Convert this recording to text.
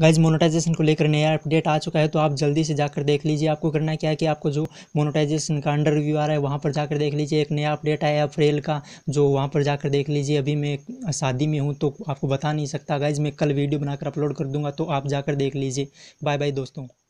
guys monetisation को लेकर नया अपडेट आ चुका है तो आप जल्दी से जाकर देख लीजिए आपको करना क्या है कि आपको जो मोनोटाइजेशन का अंडर रिव्यू आ रहा है वहाँ पर जाकर देख लीजिए एक नया अपडेट आया अप्रैल का जो वहाँ पर जाकर देख लीजिए अभी मैं शादी में हूँ तो आपको बता नहीं सकता गाइज मैं कल वीडियो बनाकर अपलोड कर दूँगा तो आप जाकर देख लीजिए बाय बाय दोस्तों